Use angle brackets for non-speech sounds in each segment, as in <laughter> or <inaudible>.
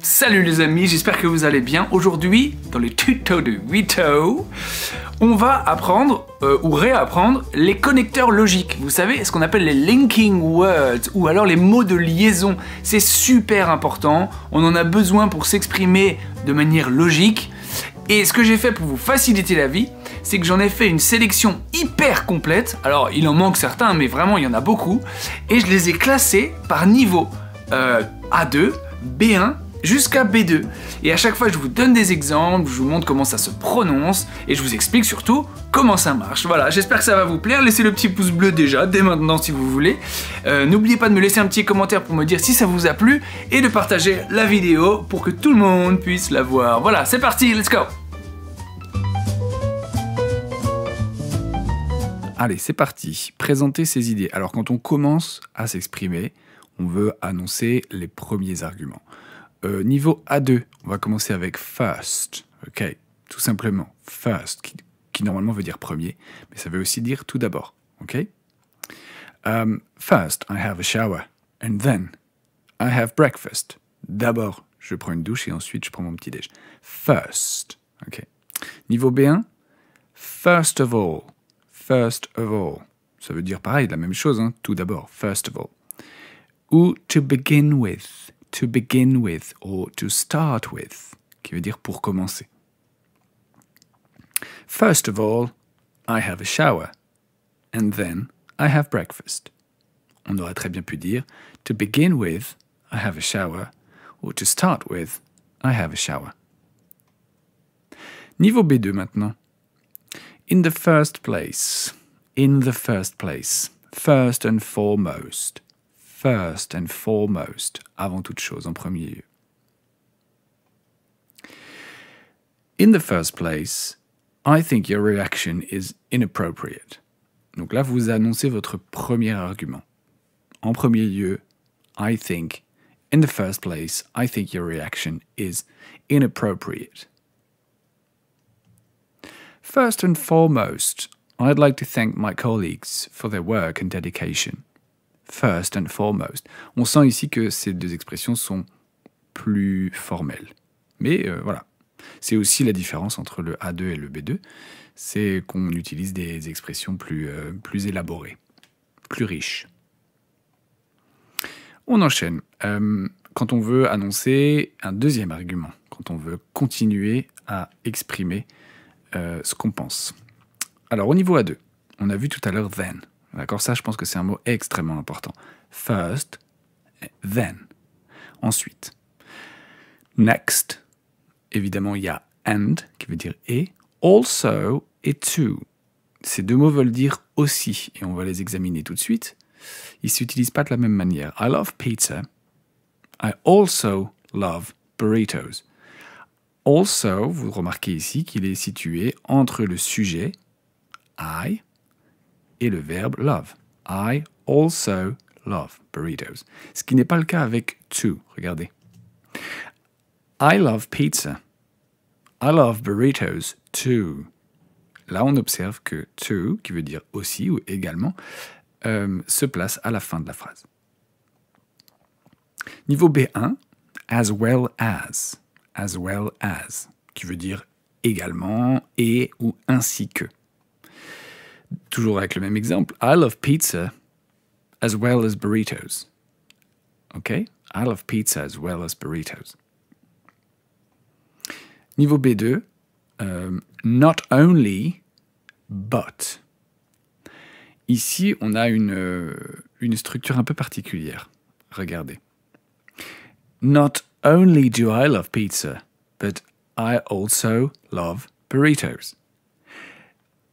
Salut les amis, j'espère que vous allez bien. Aujourd'hui, dans le tuto de Wito, on va apprendre euh, ou réapprendre les connecteurs logiques. Vous savez, ce qu'on appelle les linking words ou alors les mots de liaison. C'est super important, on en a besoin pour s'exprimer de manière logique. Et ce que j'ai fait pour vous faciliter la vie, c'est que j'en ai fait une sélection hyper complète. Alors, il en manque certains, mais vraiment, il y en a beaucoup. Et je les ai classés par niveau euh, A2, B1 jusqu'à B2. Et à chaque fois, je vous donne des exemples, je vous montre comment ça se prononce et je vous explique surtout comment ça marche. Voilà, j'espère que ça va vous plaire. Laissez le petit pouce bleu déjà, dès maintenant si vous voulez. Euh, n'oubliez pas de me laisser un petit commentaire pour me dire si ça vous a plu et de partager la vidéo pour que tout le monde puisse la voir. Voilà, c'est parti, let's go Allez, c'est parti. Présenter ses idées. Alors quand on commence à s'exprimer, on veut annoncer les premiers arguments. Euh, niveau A2, on va commencer avec first, ok Tout simplement, first, qui, normalement veut dire premier, mais ça veut aussi dire tout d'abord, ok um, First, I have a shower, and then I have breakfast. D'abord, je prends une douche et ensuite je prends mon petit déj. First, ok Niveau B1, first of all, first of all. Ça veut dire pareil, la même chose, hein, tout d'abord, first of all. Ou to begin with, to begin with or to start with, qui veut dire pour commencer. First of all, I have a shower, and then I have breakfast. On aurait très bien pu dire to begin with, I have a shower, or to start with, I have a shower. Niveau B2 maintenant. In the first place, in the first place, first and foremost first and foremost, avant toute chose, en premier lieu. In the first place, I think your reaction is inappropriate. Donc là, vous annoncez votre premier argument. En premier lieu, I think. In the first place, I think your reaction is inappropriate. First and foremost, I'd like to thank my colleagues for their work and dedication. first and foremost. On sent ici que ces deux expressions sont plus formelles. Mais euh, voilà, c'est aussi la différence entre le A2 et le B2, c'est qu'on utilise des expressions plus, euh, plus élaborées, plus riches. On enchaîne. Euh, quand on veut annoncer un deuxième argument, quand on veut continuer à exprimer ce qu'on pense. Alors au niveau A2, on a vu tout à l'heure then. D'accord Ça, je pense que c'est un mot extrêmement important. First, then. Ensuite. Next. Évidemment, il y a and, qui veut dire et. Also et to. Ces deux mots veulent dire aussi, et on va les examiner tout de suite. Ils ne s'utilisent pas de la même manière. I love pizza. I also love burritos. Also, vous remarquez ici qu'il est situé entre le sujet I et le verbe love. I also love burritos. Ce qui n'est pas le cas avec to. Regardez. I love pizza. I love burritos too. Là, on observe que to, qui veut dire aussi ou également, euh, se place à la fin de la phrase. Niveau B1, as well as, as well as, qui veut dire également, et ou ainsi que. toujours avec le même exemple, I love pizza as well as burritos. OK? I love pizza as well as burritos. Niveau B2, um, euh, not only, but. Ici, on a une, euh, une structure un peu particulière. Regardez. Not only do I love pizza, but I also love burritos.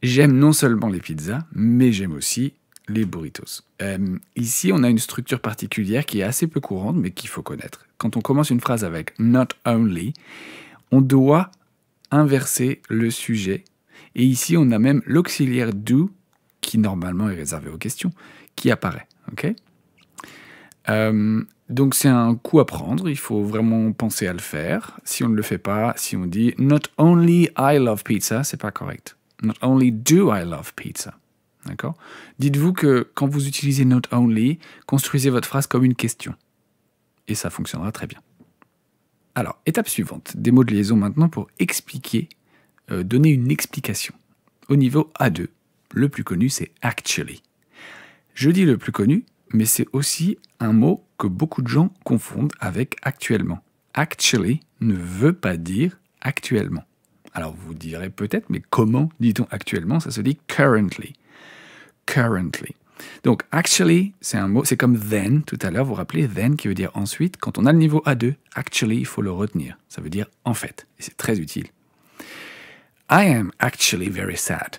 J'aime non seulement les pizzas, mais j'aime aussi les burritos. Euh, ici, on a une structure particulière qui est assez peu courante, mais qu'il faut connaître. Quand on commence une phrase avec not only, on doit inverser le sujet. Et ici, on a même l'auxiliaire do, qui normalement est réservé aux questions, qui apparaît. ok euh, donc c'est un coup à prendre, il faut vraiment penser à le faire. Si on ne le fait pas, si on dit Not only I love pizza, c'est pas correct. Not only do I love pizza. D'accord Dites-vous que quand vous utilisez not only, construisez votre phrase comme une question. Et ça fonctionnera très bien. Alors, étape suivante, des mots de liaison maintenant pour expliquer, euh, donner une explication. Au niveau A2, le plus connu c'est actually. Je dis le plus connu, mais c'est aussi un mot que beaucoup de gens confondent avec actuellement. Actually ne veut pas dire actuellement. Alors vous direz peut-être, mais comment dit-on actuellement Ça se dit currently. Currently. Donc actually, c'est un mot, c'est comme then tout à l'heure, vous vous rappelez, then qui veut dire ensuite. Quand on a le niveau A2, actually, il faut le retenir. Ça veut dire en fait, et c'est très utile. I am actually very sad.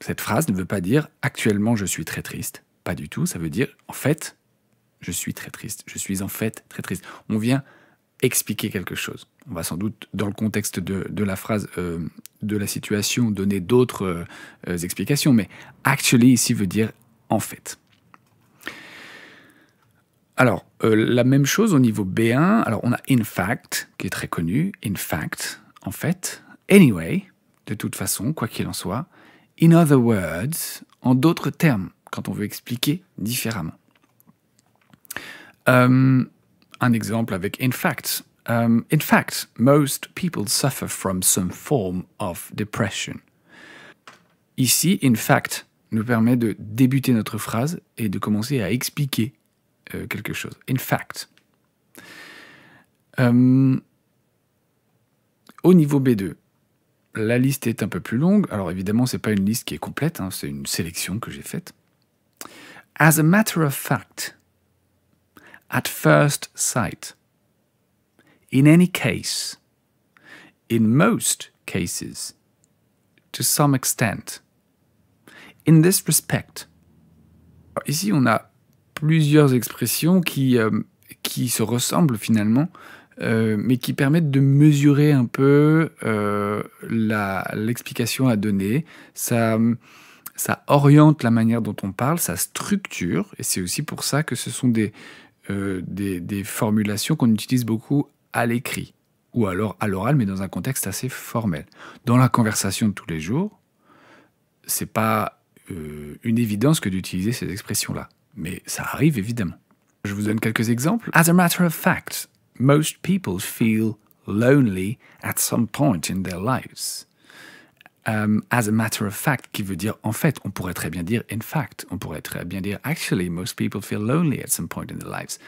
Cette phrase ne veut pas dire actuellement je suis très triste. Pas du tout, ça veut dire en fait, je suis très triste. Je suis en fait très triste. On vient expliquer quelque chose. On va sans doute, dans le contexte de, la phrase, euh, de la situation, donner d'autres euh, euh, explications, mais actually ici veut dire en fait. Alors, la même chose au niveau B1. Alors, on a in fact, qui est très connu. In fact, en fait. Anyway, de toute façon, quoi qu'il en soit. In other words, en d'autres termes, quand on veut expliquer différemment. Euh, un exemple avec in fact. Euh, in fact, most people suffer from some form of depression. Ici, in fact nous permet de débuter notre phrase et de commencer à expliquer euh, quelque chose. In fact. Euh, au niveau B2, la liste est un peu plus longue. Alors évidemment, ce n'est pas une liste qui est complète, hein, c'est une sélection que j'ai faite. As a matter of fact, at first sight. In any case, in most cases, to some extent. In this respect. ici, on a plusieurs expressions qui, euh, qui se ressemblent finalement, euh, mais qui permettent de mesurer un peu euh, l'explication à donner. Ça, ça oriente la manière dont on parle, ça structure, et c'est aussi pour ça que ce sont des, euh, des, formulations qu'on utilise beaucoup à l'écrit ou alors à l'oral, mais dans un contexte assez formel. Dans la conversation de tous les jours, c'est pas euh, une évidence que d'utiliser ces expressions-là, mais ça arrive évidemment. Je vous donne quelques exemples. As a matter of fact, most people feel lonely at some point in their lives. Um, as a matter of fact, qui veut dire en fait, on pourrait très bien dire in fact, on pourrait très bien dire actually, most people feel lonely at some point in their lives.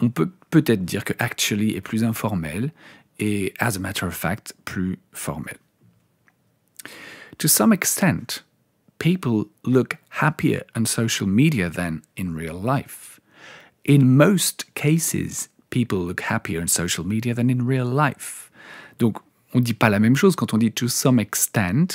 On peut peut-être dire que actually est plus informel et as a matter of fact plus formel. To some extent, people look happier on social media than in real life. In most cases, people look happier on social media than in real life. Donc, on ne dit pas la même chose quand on dit to some extent,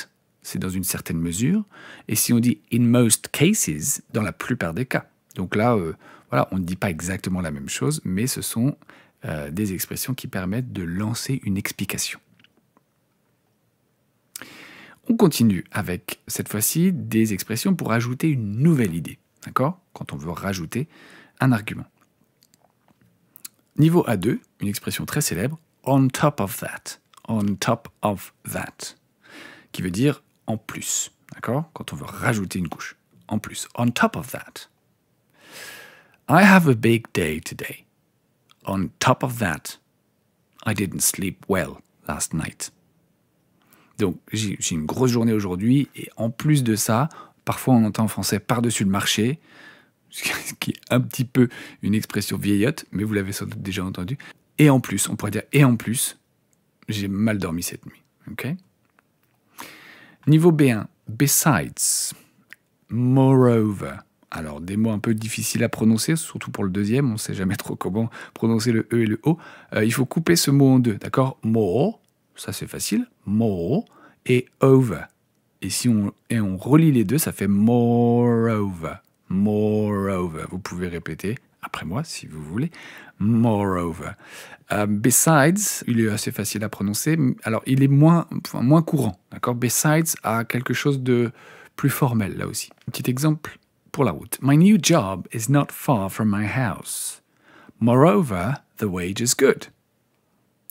c'est dans une certaine mesure, et si on dit in most cases, dans la plupart des cas. Donc là, euh, voilà, on ne dit pas exactement la même chose, mais ce sont euh, des expressions qui permettent de lancer une explication. On continue avec cette fois-ci des expressions pour ajouter une nouvelle idée, d'accord Quand on veut rajouter un argument. Niveau A2, une expression très célèbre, on top of that on top of that, qui veut dire en plus. D'accord Quand on veut rajouter une couche. En plus. On top of that. I have a big day today. On top of that, I didn't sleep well last night. Donc j'ai une grosse journée aujourd'hui et en plus de ça, parfois on entend en français par-dessus le marché, <laughs> ce qui est un petit peu une expression vieillotte, mais vous l'avez sans doute déjà entendu. Et en plus, on pourrait dire et en plus, j'ai mal dormi cette nuit. OK Niveau B1, besides, moreover. Alors, des mots un peu difficiles à prononcer, surtout pour le deuxième, on ne sait jamais trop comment prononcer le E et le O. Euh, il faut couper ce mot en deux, d'accord More, ça c'est facile, more, et over. Et si on, et on relie les deux, ça fait moreover. Moreover. Vous pouvez répéter après moi, si vous voulez. Moreover. Euh, besides, il est assez facile à prononcer. Alors, il est moins, moins courant, d'accord Besides a quelque chose de plus formel, là aussi. petit exemple pour la route. My new job is not far from my house. Moreover, the wage is good.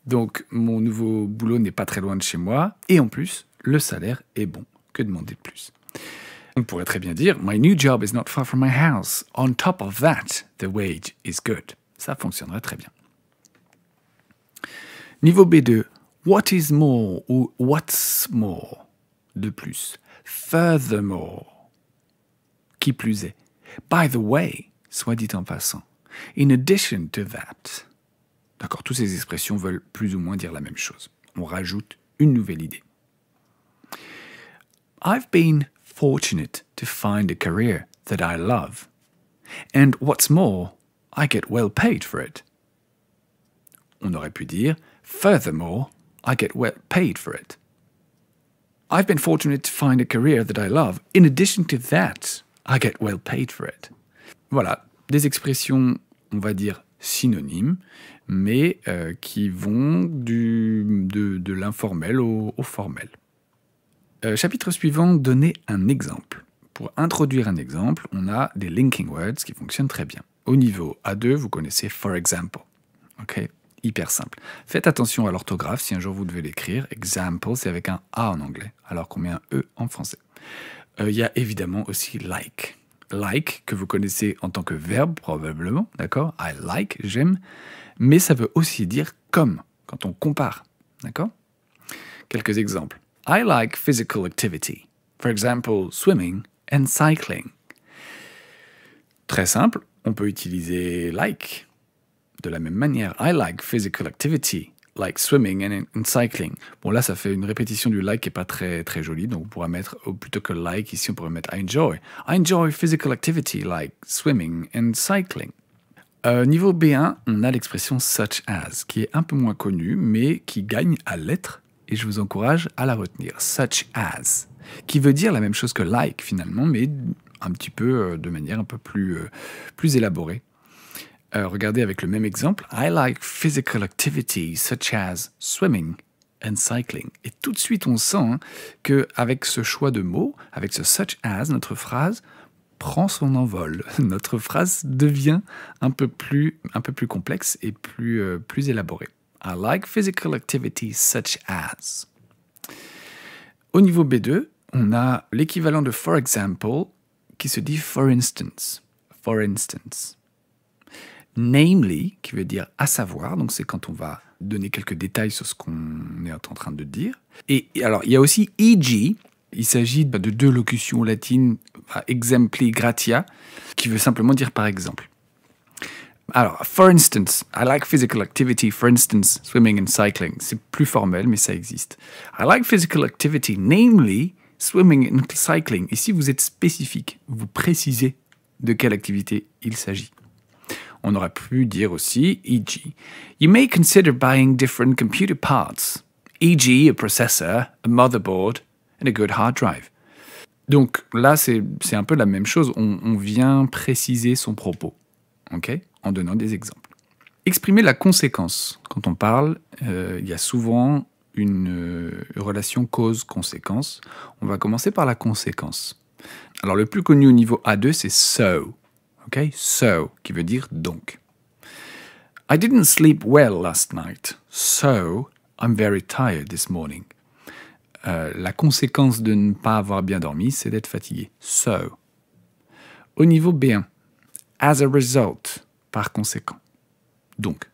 Donc, mon nouveau boulot n'est pas très loin de chez moi. Et en plus, le salaire est bon. Que demander de plus on pourrait très bien dire My new job is not far from my house. On top of that, the wage is good. Ça fonctionnerait très bien. Niveau B2, What is more ou What's more de plus. Furthermore, qui plus est. By the way, soit dit en passant. In addition to that. D'accord, toutes ces expressions veulent plus ou moins dire la même chose. On rajoute une nouvelle idée. I've been fortunate to find a career that I love. And what's more, I get well paid for it. On aurait pu dire, furthermore, I get well paid for it. I've been fortunate to find a career that I love. In addition to that, I get well paid for it. Voilà, des expressions, on va dire, synonymes, mais euh, qui vont du, de, de l'informel au, au formel. Euh, chapitre suivant, donner un exemple. Pour introduire un exemple, on a des linking words qui fonctionnent très bien. Au niveau A2, vous connaissez for example. OK Hyper simple. Faites attention à l'orthographe si un jour vous devez l'écrire. Example, c'est avec un A en anglais, alors qu'on met un E en français. Euh, il y a évidemment aussi like. Like, que vous connaissez en tant que verbe probablement, d'accord I like, j'aime. Mais ça veut aussi dire comme, quand on compare, d'accord Quelques exemples. I like physical activity, for example, swimming and cycling. Très simple, on peut utiliser like. De la même manière, I like physical activity, like swimming and, cycling. Bon, là, ça fait une répétition du like qui n'est pas très, très jolie, donc on pourrait mettre, oh, plutôt que like, ici, on pourrait mettre I enjoy. I enjoy physical activity, like swimming and cycling. Euh, niveau B1, on a l'expression such as, qui est un peu moins connue, mais qui gagne à l'être et je vous encourage à la retenir, such as, qui veut dire la même chose que like finalement, mais un petit peu euh, de manière un peu plus, euh, plus élaborée. Euh, regardez avec le même exemple, I like physical activities such as swimming and cycling. Et tout de suite, on sent qu'avec hein, que avec ce choix de mots, avec ce such as, notre phrase prend son envol. <laughs> Notre phrase devient un peu plus, un peu plus complexe et plus, plus élaborée. I like physical activities such as. Au niveau B2, on a l'équivalent de for example qui se dit for instance. For instance. Namely, qui veut dire à savoir, donc c'est quand on va donner quelques détails sur ce qu'on est en train de dire. Et alors, il y a aussi e.g., il s'agit de deux locutions latines, exempli gratia, qui veut simplement dire par exemple. Alors, for instance, I like physical activity, for instance, swimming and cycling. C'est plus formel, mais ça existe. I like physical activity, namely swimming and cycling. Ici, vous êtes spécifique, vous précisez de quelle activité il s'agit. On aurait pu dire aussi, e.g., You may consider buying different computer parts, e.g., a processor, a motherboard, and a good hard drive. Donc là, c'est un peu la même chose, on, on vient préciser son propos. ok en donnant des exemples. Exprimer la conséquence. Quand on parle, euh, il y a souvent une euh, relation cause-conséquence. On va commencer par la conséquence. Alors le plus connu au niveau A2, c'est so. OK So, qui veut dire donc. I didn't sleep well last night, so I'm very tired this morning. Euh, la conséquence de ne pas avoir bien dormi, c'est d'être fatigué. So. Au niveau B1, as a result, par conséquent. Donc,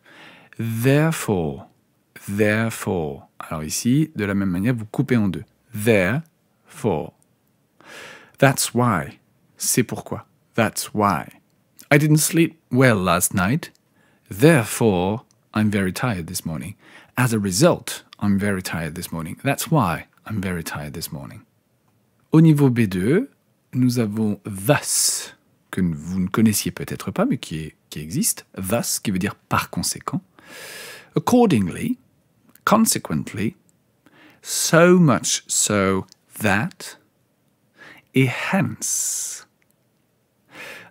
therefore, therefore. Alors ici, de la même manière, vous coupez en deux. Therefore. That's why. C'est pourquoi. That's why. I didn't sleep well last night. Therefore, I'm very tired this morning. As a result, I'm very tired this morning. That's why I'm very tired this morning. Au niveau B2, nous avons thus, que vous ne connaissiez peut-être pas, mais qui est qui existe, thus qui veut dire par conséquent, accordingly, consequently, so much so that, et hence.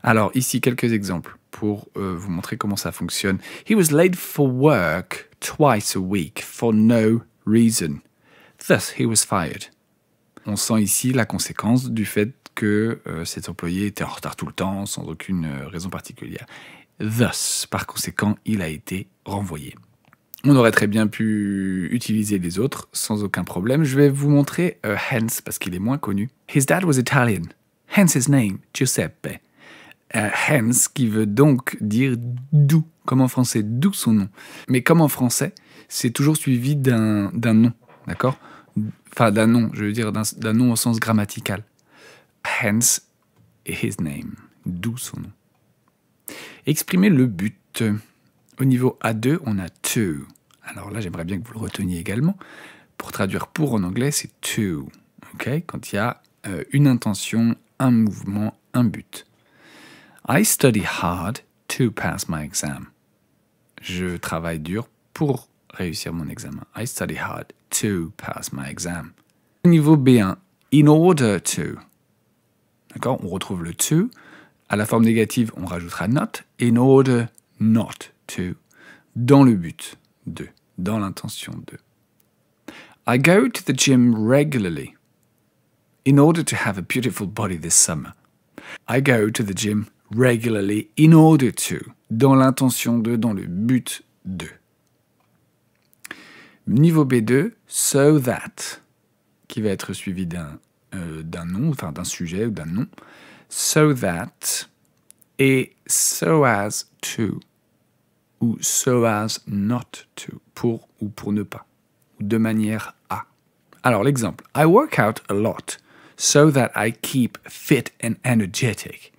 Alors ici quelques exemples pour euh, vous montrer comment ça fonctionne. He was laid for work twice a week for no reason. Thus he was fired. On sent ici la conséquence du fait que euh, cet employé était en retard tout le temps, sans aucune euh, raison particulière thus. Par conséquent, il a été renvoyé. On aurait très bien pu utiliser les autres sans aucun problème. Je vais vous montrer hence euh, », Hans parce qu'il est moins connu. His dad was Italian. Hence his name, Giuseppe. hence euh, qui veut donc dire d'où, comme en français, d'où son nom. Mais comme en français, c'est toujours suivi d'un nom, d'accord Enfin, d'un nom, je veux dire, d'un nom au sens grammatical. Hence his name, d'où son nom. Exprimer le but. Au niveau A2, on a to. Alors là, j'aimerais bien que vous le reteniez également. Pour traduire pour en anglais, c'est to. Quand il y a euh, une intention, un mouvement, un but. I study hard to pass my exam. Je travaille dur pour réussir mon examen. I study hard to pass my exam. Au niveau B1, in order to. D'accord On retrouve le to à la forme négative, on rajoutera not, in order not to, dans le but de, dans l'intention de. I go to the gym regularly in order to have a beautiful body this summer. I go to the gym regularly in order to, dans l'intention de, dans le but de. Niveau B2, so that, qui va être suivi d'un euh, d'un nom, enfin d'un sujet ou d'un nom so that et so as to ou so as not to pour ou pour ne pas de manière à. Alors l'exemple I work out a lot so that I keep fit and energetic.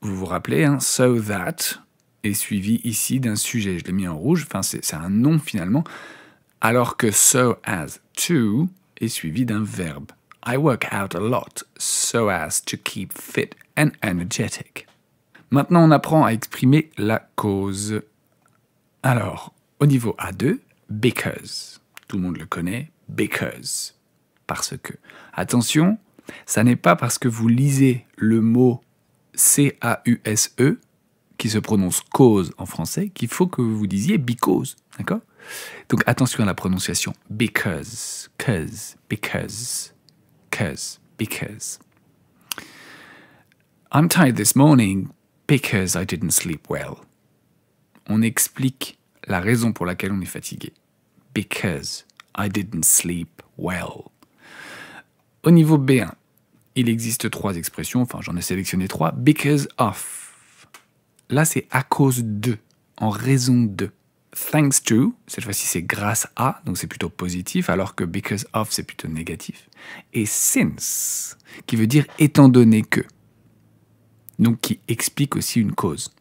Vous vous rappelez hein, so that est suivi ici d'un sujet. Je l'ai mis en rouge, enfin c'est un nom finalement, alors que so as to est suivi d'un verbe. I work out a lot so as to keep fit and energetic. Maintenant, on apprend à exprimer la cause. Alors, au niveau A2, because. Tout le monde le connaît, because. Parce que. Attention, ça n'est pas parce que vous lisez le mot C-A-U-S-E, qui se prononce cause en français, qu'il faut que vous disiez because. D'accord Donc attention à la prononciation. Because, cause, because because, I'm tired this morning because I didn't sleep well. On explique la raison pour laquelle on est fatigué. Because I didn't sleep well. Au niveau B1, il existe trois expressions, enfin j'en ai sélectionné trois. Because of. Là c'est à cause de, en raison de thanks to, cette fois-ci c'est grâce à, donc c'est plutôt positif, alors que because of c'est plutôt négatif, et since, qui veut dire étant donné que, donc qui explique aussi une cause.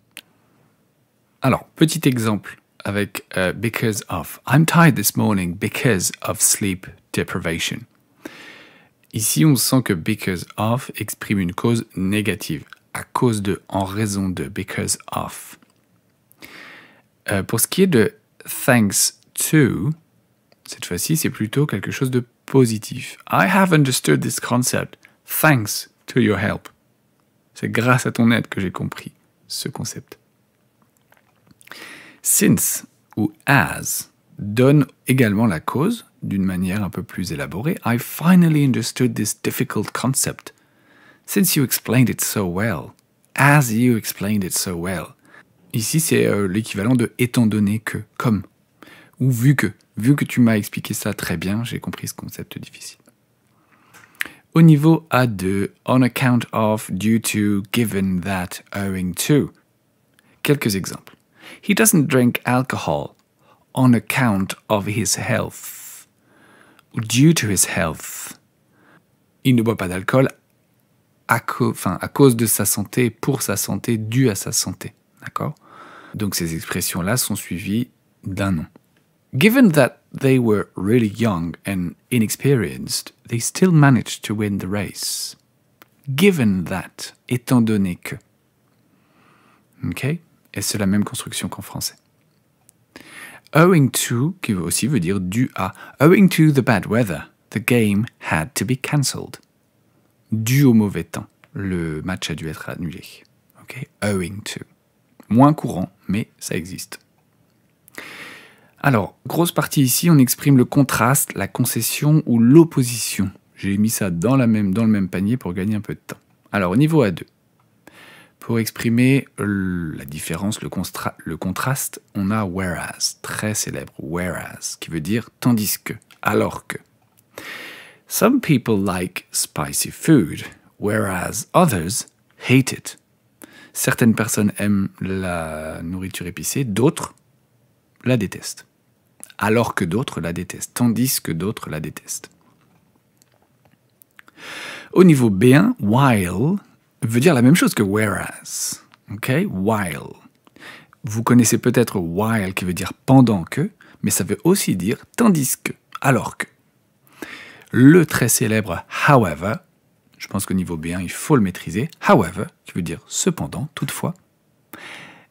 Alors, petit exemple avec euh, because of. I'm tired this morning because of sleep deprivation. Ici, on sent que because of exprime une cause négative, à cause de, en raison de, because of. Euh, pour ce qui est de thanks to, cette fois-ci, c'est plutôt quelque chose de positif. I have understood this concept. Thanks to your help. C'est grâce à ton aide que j'ai compris ce concept. Since ou as donne également la cause d'une manière un peu plus élaborée. I finally understood this difficult concept. Since you explained it so well. As you explained it so well. Ici, c'est euh, l'équivalent de étant donné que, comme, ou vu que. Vu que tu m'as expliqué ça très bien, j'ai compris ce concept difficile. Au niveau A2, on account of, due to, given that, owing to. Quelques exemples. He doesn't drink alcohol on account of his health. Due to his health. Il ne boit pas d'alcool à, à, cause de sa santé, pour sa santé, dû à sa santé. D'accord donc ces expressions-là sont suivies d'un nom. Given that they were really young and inexperienced, they still managed to win the race. Given that, étant donné que. OK Et c'est la même construction qu'en français. Owing to, qui aussi veut dire dû à. Owing to the bad weather, the game had to be cancelled. Dû au mauvais temps, le match a dû être annulé. OK Owing to moins courant, mais ça existe. Alors, grosse partie ici, on exprime le contraste, la concession ou l'opposition. J'ai mis ça dans, le même panier pour gagner un peu de temps. Alors, au niveau A2, pour exprimer la différence, le, le, contraste, on a whereas, très célèbre, whereas, qui veut dire tandis que, alors que. Some people like spicy food, whereas others hate it. Certaines personnes aiment la nourriture épicée, d'autres la détestent. Alors que d'autres la détestent, tandis que d'autres la détestent. Au niveau B1, while veut dire la même chose que whereas. OK While. Vous connaissez peut-être while qui veut dire pendant que, mais ça veut aussi dire tandis que, alors que. Le très célèbre however je pense qu'au niveau B1, il faut le maîtriser. However, qui veut dire cependant, toutefois.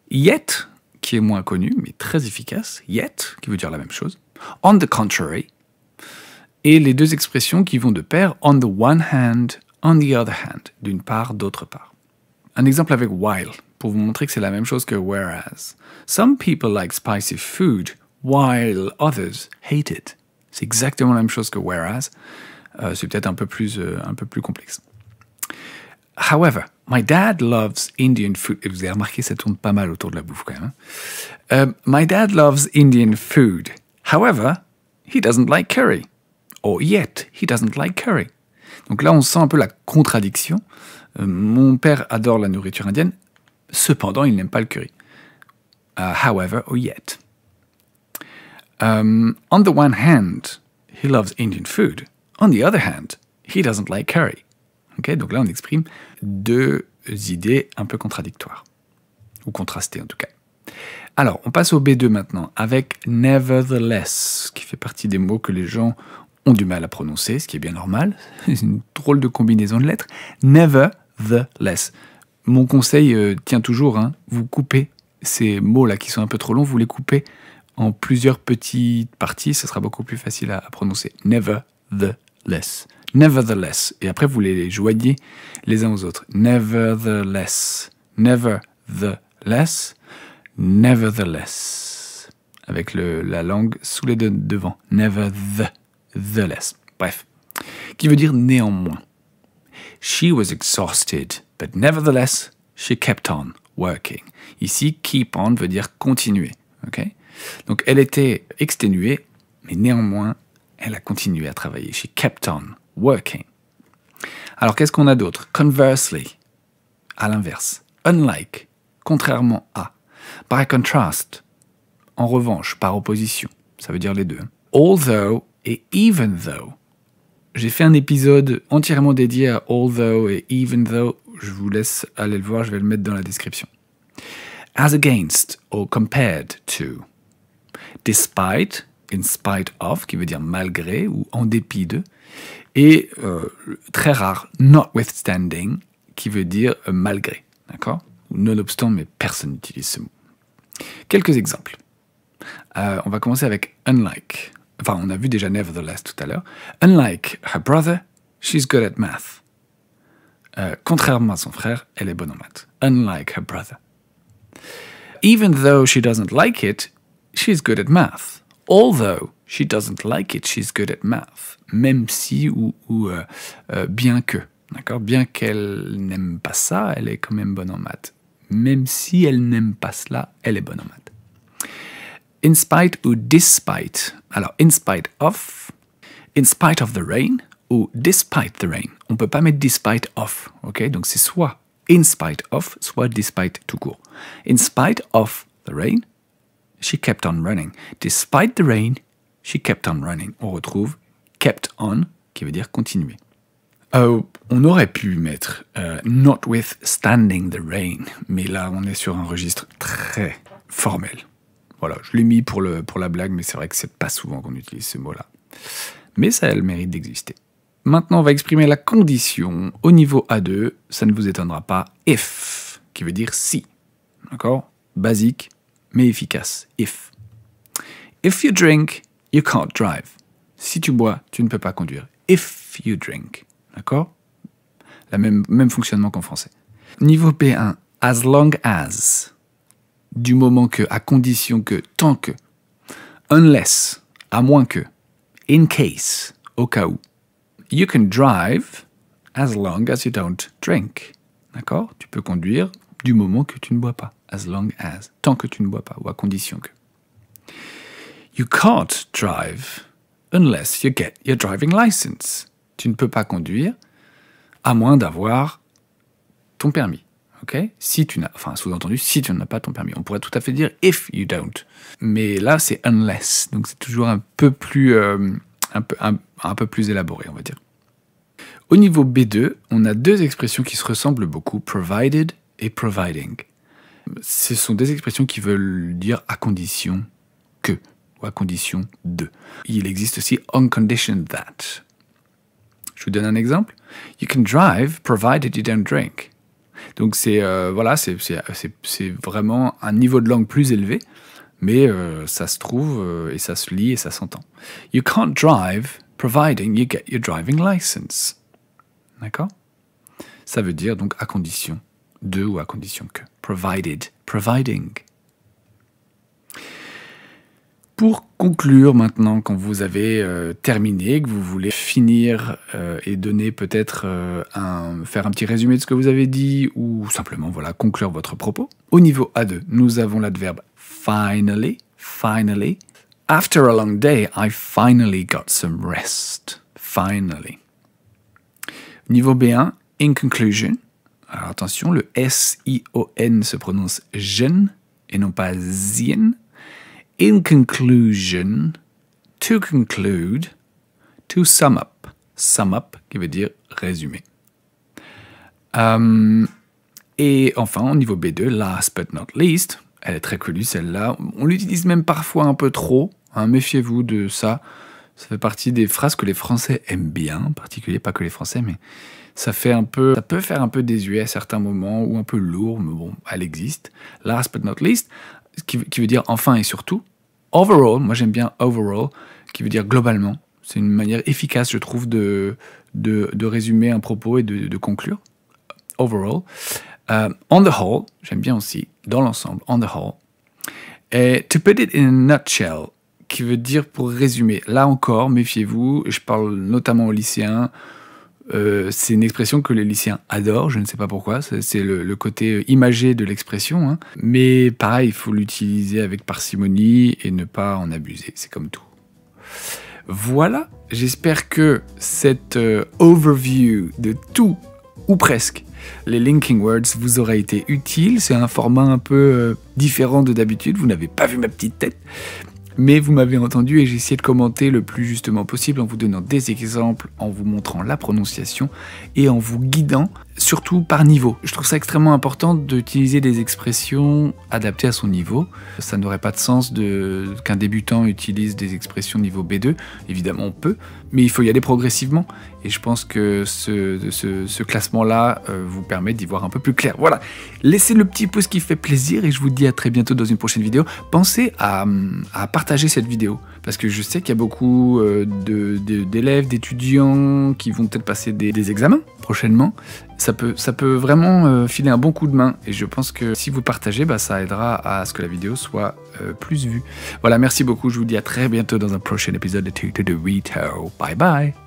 Yet, qui est moins connu, mais très efficace. Yet, qui veut dire la même chose. On the contrary. Et les deux expressions qui vont de pair. On the one hand, on the other hand. D'une part, d'autre part. Un exemple avec while, pour vous montrer que c'est la même chose que whereas. Some people like spicy food, while others hate it. C'est exactement la même chose que whereas. Euh, c'est peut-être un, peu plus, euh, un peu plus complexe. However, my dad loves Indian food. Et vous avez remarqué, ça tourne pas mal autour de la bouffe quand même. Hein. Euh, my dad loves Indian food. However, he doesn't like curry. Or yet, he doesn't like curry. Donc là, on sent un peu la contradiction. mon père adore la nourriture indienne, cependant, il n'aime pas le curry. however, or yet. Um, on the one hand, he loves Indian food. On the other hand, he doesn't like curry. donc là, on exprime deux idées un peu contradictoires, ou contrastées en tout cas. Alors, on passe au B2 maintenant, avec nevertheless, qui fait partie des mots que les gens ont du mal à prononcer, ce qui est bien normal. <laughs> C'est une drôle de combinaison de lettres. Nevertheless. Mon conseil euh, tient toujours, hein. vous coupez ces mots-là qui sont un peu trop longs, vous les coupez en plusieurs petites parties, ce sera beaucoup plus facile à, à prononcer. Nevertheless nevertheless. Nevertheless. Et après, vous les joignez les uns aux autres. Nevertheless. Nevertheless. Nevertheless. Avec la langue sous les deux devant. Nevertheless. Bref. Qui veut dire néanmoins. She was exhausted, but nevertheless, she kept on working. Ici, keep on veut dire continuer. Ok? Donc, elle était exténuée, mais néanmoins, elle a continué à travailler. She kept on working. Alors qu'est-ce qu'on a d'autre Conversely, à l'inverse. Unlike, contrairement à. By contrast, en revanche, par opposition. Ça veut dire les deux. Although et even though. J'ai fait un épisode entièrement dédié à although et even though. Je vous laisse aller le voir, je vais le mettre dans la description. As against or compared to. Despite, in spite of, qui veut dire malgré ou en dépit de, et euh, très rare, notwithstanding, qui veut dire euh, malgré, d'accord Ou nonobstant, mais personne n'utilise ce mot. Quelques exemples. Euh, on va commencer avec unlike. Enfin, on a vu déjà nevertheless tout à l'heure. Unlike her brother, she's good at math. contrairement à son frère, elle est bonne en maths. Unlike her brother. Even though she doesn't like it, she's good at math although she doesn't like it, she's good at math. Même si ou, euh, euh, bien que. D'accord Bien qu'elle n'aime pas ça, elle est quand même bonne en maths. Même si elle n'aime pas cela, elle est bonne en maths. In spite ou despite. Alors, in spite of, in spite of the rain ou despite the rain. On ne peut pas mettre despite of. ok Donc, c'est soit in spite of, soit despite tout court. In spite of the rain she kept on running. Despite the rain, she kept on running. On retrouve kept on, qui veut dire continuer. Euh, on aurait pu mettre euh, notwithstanding the rain, mais là on est sur un registre très formel. Voilà, je l'ai mis pour, le, pour la blague, mais c'est vrai que c'est pas souvent qu'on utilise ce mot-là. Mais ça elle mérite d'exister. Maintenant, on va exprimer la condition au niveau A2, ça ne vous étonnera pas, if, qui veut dire si. D'accord Basique, mais efficace. If. If you drink, you can't drive. Si tu bois, tu ne peux pas conduire. If you drink. D'accord La même, même fonctionnement qu'en français. Niveau P1, as long as. Du moment que, à condition que, tant que. Unless, à moins que. In case, au cas où. You can drive as long as you don't drink. D'accord Tu peux conduire du moment que tu ne bois pas as long as, tant que tu ne bois pas, ou à condition que. You can't drive unless you get your driving license. Tu ne peux pas conduire à moins d'avoir ton permis. ok si tu n'as, enfin, sous-entendu, si tu n'as pas ton permis. On pourrait tout à fait dire if you don't. Mais là, c'est unless. Donc, c'est toujours un peu plus, euh, un, peu, un peu plus élaboré, on va dire. Au niveau B2, on a deux expressions qui se ressemblent beaucoup, provided et providing. Ce sont des expressions qui veulent dire à condition que ou à condition de. Il existe aussi on condition that. Je vous donne un exemple. You can drive provided you don't drink. Donc c'est euh, voilà, c'est vraiment un niveau de langue plus élevé, mais euh, ça se trouve euh, et ça se lit et ça s'entend. You can't drive providing you get your driving license. D'accord Ça veut dire donc à condition de ou à condition que. Provided, providing. Pour conclure maintenant, quand vous avez euh, terminé, que vous voulez finir euh, et donner peut-être euh, un, faire un petit résumé de ce que vous avez dit ou simplement voilà conclure votre propos. Au niveau A2, nous avons l'adverbe finally, finally. After a long day, I finally got some rest. Finally. Niveau B1, in conclusion, alors attention, le S-I-O-N se prononce jeune et non pas zien. In conclusion, to conclude, to sum up. Sum up qui veut dire résumer. Euh, et enfin, au niveau B2, last but not least, elle est très connue celle-là. On l'utilise même parfois un peu trop. Hein, méfiez-vous de ça. Ça fait partie des phrases que les Français aiment bien, en particulier, pas que les Français, mais ça fait un peu, peut faire un peu désuet à certains moments ou un peu lourd, mais bon, elle existe. Last but not least, qui, qui veut dire enfin et surtout. Overall, moi j'aime bien overall, qui veut dire globalement. C'est une manière efficace, je trouve, de, de, de résumer un propos et de, de conclure. Overall. Euh, on the whole, j'aime bien aussi, dans l'ensemble, on the whole. Et to put it in a nutshell, qui veut dire pour résumer, là encore, méfiez-vous, je parle notamment aux lycéens, euh, c'est une expression que les lycéens adorent, je ne sais pas pourquoi, c'est le, côté euh, imagé de l'expression. Hein. Mais pareil, il faut l'utiliser avec parcimonie et ne pas en abuser, c'est comme tout. Voilà, j'espère que cette euh, overview de tout, ou presque, les linking words vous aura été utile. C'est un format un peu différent de d'habitude, vous n'avez pas vu ma petite tête. Mais vous m'avez entendu et j'ai essayé de commenter le plus justement possible en vous donnant des exemples, en vous montrant la prononciation et en vous guidant surtout par niveau. Je trouve ça extrêmement important d'utiliser des expressions adaptées à son niveau. Ça n'aurait pas de sens qu'un débutant utilise des expressions niveau B2. Évidemment, on peut, mais il faut y aller progressivement. Et je pense que ce, classement-là euh, vous permet d'y voir un peu plus clair. Voilà, laissez le petit pouce qui fait plaisir et je vous dis à très bientôt dans une prochaine vidéo. Pensez à partager cette vidéo. Parce que je sais qu'il y a beaucoup euh, d'élèves, d'étudiants qui vont peut-être passer des, examens prochainement. Ça peut, ça peut vraiment euh, filer un bon coup de main. Et je pense que si vous partagez, bah, ça aidera à ce que la vidéo soit euh, plus vue. Voilà, merci beaucoup. Je vous dis à très bientôt dans un prochain épisode de Tuto de Retail. Bye bye.